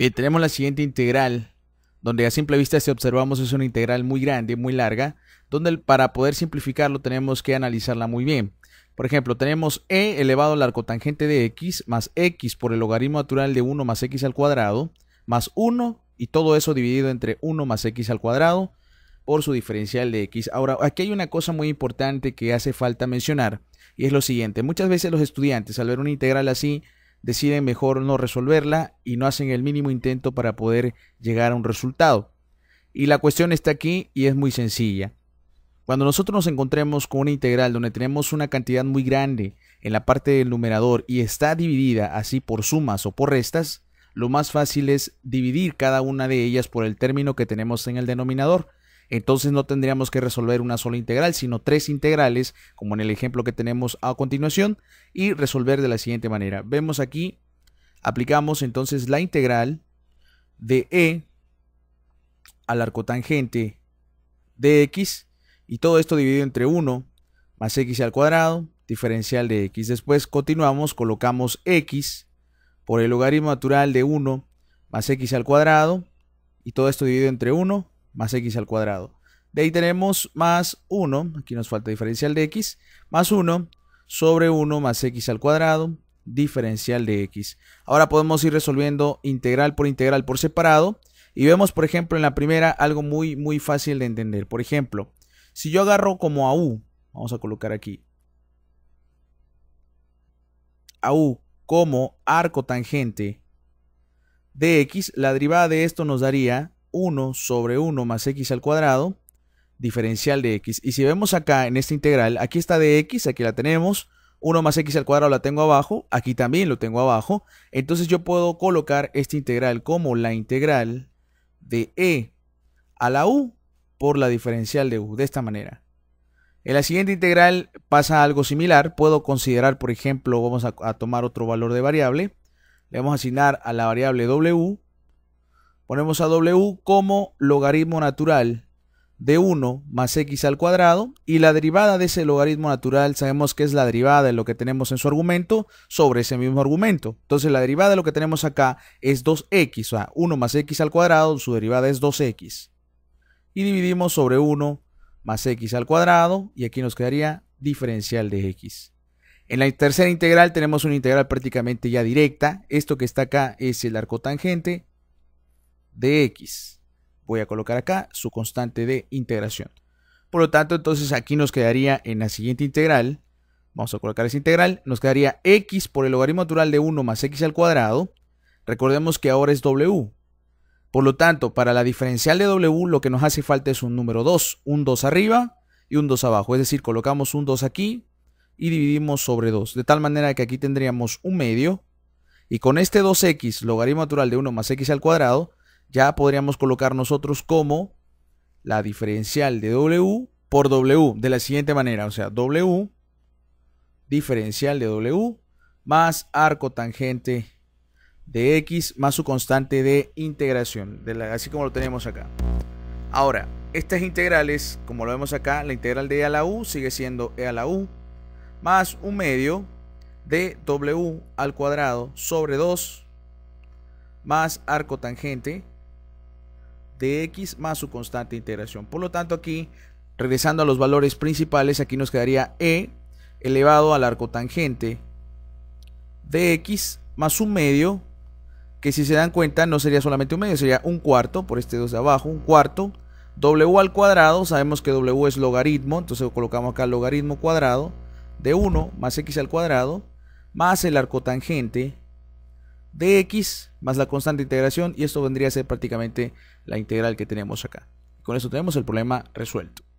Bien, tenemos la siguiente integral, donde a simple vista si observamos es una integral muy grande, muy larga, donde para poder simplificarlo tenemos que analizarla muy bien. Por ejemplo, tenemos e elevado al arcotangente de x más x por el logaritmo natural de 1 más x al cuadrado, más 1 y todo eso dividido entre 1 más x al cuadrado por su diferencial de x. Ahora, aquí hay una cosa muy importante que hace falta mencionar y es lo siguiente. Muchas veces los estudiantes al ver una integral así deciden mejor no resolverla y no hacen el mínimo intento para poder llegar a un resultado. Y la cuestión está aquí y es muy sencilla. Cuando nosotros nos encontremos con una integral donde tenemos una cantidad muy grande en la parte del numerador y está dividida así por sumas o por restas, lo más fácil es dividir cada una de ellas por el término que tenemos en el denominador entonces no tendríamos que resolver una sola integral, sino tres integrales, como en el ejemplo que tenemos a continuación, y resolver de la siguiente manera. Vemos aquí, aplicamos entonces la integral de e al arco tangente de x, y todo esto dividido entre 1 más x al cuadrado, diferencial de x. Después continuamos, colocamos x por el logaritmo natural de 1 más x al cuadrado, y todo esto dividido entre 1 más x al cuadrado. De ahí tenemos más 1, aquí nos falta diferencial de x, más 1 sobre 1 más x al cuadrado, diferencial de x. Ahora podemos ir resolviendo integral por integral por separado y vemos, por ejemplo, en la primera algo muy, muy fácil de entender. Por ejemplo, si yo agarro como a u, vamos a colocar aquí, a u como arco tangente de x, la derivada de esto nos daría 1 sobre 1 más x al cuadrado, diferencial de x. Y si vemos acá en esta integral, aquí está de x aquí la tenemos, 1 más x al cuadrado la tengo abajo, aquí también lo tengo abajo, entonces yo puedo colocar esta integral como la integral de e a la u por la diferencial de u, de esta manera. En la siguiente integral pasa algo similar, puedo considerar, por ejemplo, vamos a tomar otro valor de variable, le vamos a asignar a la variable w ponemos a W como logaritmo natural de 1 más x al cuadrado y la derivada de ese logaritmo natural sabemos que es la derivada de lo que tenemos en su argumento sobre ese mismo argumento. Entonces la derivada de lo que tenemos acá es 2x, o sea, 1 más x al cuadrado, su derivada es 2x. Y dividimos sobre 1 más x al cuadrado y aquí nos quedaría diferencial de x. En la tercera integral tenemos una integral prácticamente ya directa. Esto que está acá es el arco tangente de x. Voy a colocar acá su constante de integración. Por lo tanto, entonces aquí nos quedaría en la siguiente integral, vamos a colocar esa integral, nos quedaría x por el logaritmo natural de 1 más x al cuadrado. Recordemos que ahora es w. Por lo tanto, para la diferencial de w lo que nos hace falta es un número 2, un 2 arriba y un 2 abajo. Es decir, colocamos un 2 aquí y dividimos sobre 2. De tal manera que aquí tendríamos un medio y con este 2x logaritmo natural de 1 más x al cuadrado ya podríamos colocar nosotros como la diferencial de W por W de la siguiente manera. O sea, W diferencial de W más arco tangente de X más su constante de integración, de la, así como lo tenemos acá. Ahora, estas integrales, como lo vemos acá, la integral de E a la U sigue siendo E a la U más un medio de W al cuadrado sobre 2 más arco tangente de X más su constante de integración. Por lo tanto, aquí, regresando a los valores principales, aquí nos quedaría E elevado al arco tangente de X más un medio, que si se dan cuenta no sería solamente un medio, sería un cuarto, por este 2 de abajo, un cuarto, W al cuadrado, sabemos que W es logaritmo, entonces colocamos acá logaritmo cuadrado de 1 más X al cuadrado, más el arco tangente dx más la constante de integración y esto vendría a ser prácticamente la integral que tenemos acá. Con eso tenemos el problema resuelto.